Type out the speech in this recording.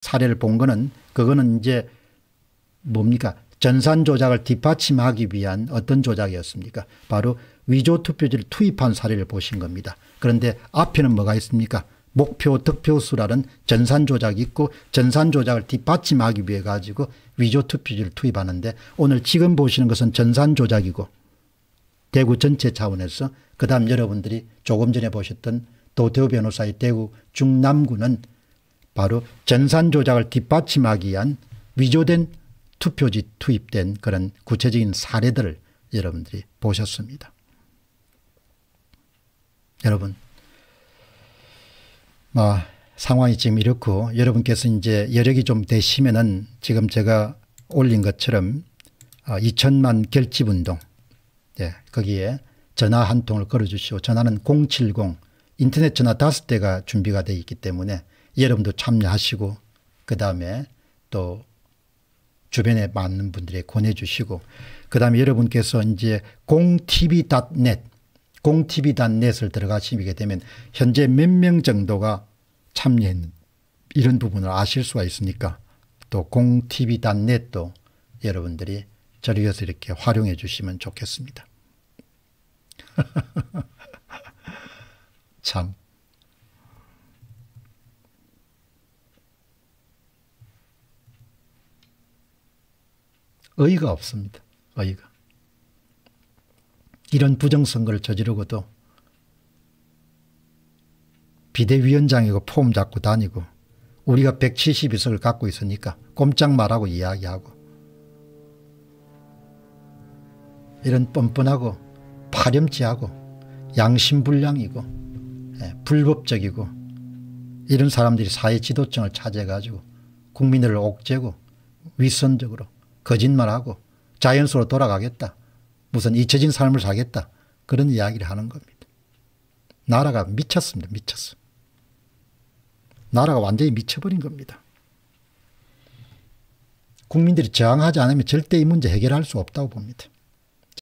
사례를 본 거는 그거는 이제 뭡니까 전산 조작을 뒷받침하기 위한 어떤 조작이었습니까 바로 위조 투표지를 투입한 사례를 보신 겁니다. 그런데 앞에는 뭐가 있습니까 목표 득표수라는 전산 조작이 있고 전산 조작을 뒷받침하기 위해 가지고 위조 투표지를 투입하는데 오늘 지금 보시는 것은 전산 조작이고 대구 전체 차원에서 그다음 여러분들이 조금 전에 보셨던 도태우 변호사의 대구 중남구는 바로 전산 조작을 뒷받침하기 위한 위조된 투표지 투입된 그런 구체적인 사례들을 여러분들이 보셨습니다. 여러분, 뭐 상황이 지금 이렇고 여러분께서 이제 여력이 좀 되시면은 지금 제가 올린 것처럼 2천만 아, 결집운동 예, 거기에 전화 한 통을 걸어주시오. 전화는 070 인터넷 전화 다섯 대가 준비가 되어 있기 때문에 여러분도 참여하시고 그 다음에 또 주변에 많은 분들이 권해주시고 그 다음에 여러분께서 이제 공tv.net 공tv.net을 들어가시게 되면 현재 몇 명 정도가 참여했는 이런 부분을 아실 수가 있으니까 또 공tv.net도 여러분들이 저리에서 이렇게 활용해 주시면 좋겠습니다. 참. 의의가 없습니다. 의의가. 이런 부정선거를 저지르고도 비대위원장이고 폼 잡고 다니고 우리가 172석을 갖고 있으니까 꼼짝 말하고 이야기하고 이런 뻔뻔하고 파렴치하고 양심불량이고 예, 불법적이고 이런 사람들이 사회 지도층을 차지해가지고 국민들을 옥죄고 위선적으로 거짓말하고 자연수로 돌아가겠다. 무슨 잊혀진 삶을 살겠다. 그런 이야기를 하는 겁니다. 나라가 미쳤습니다. 미쳤어. 나라가 완전히 미쳐버린 겁니다. 국민들이 저항하지 않으면 절대 이 문제 해결할 수 없다고 봅니다.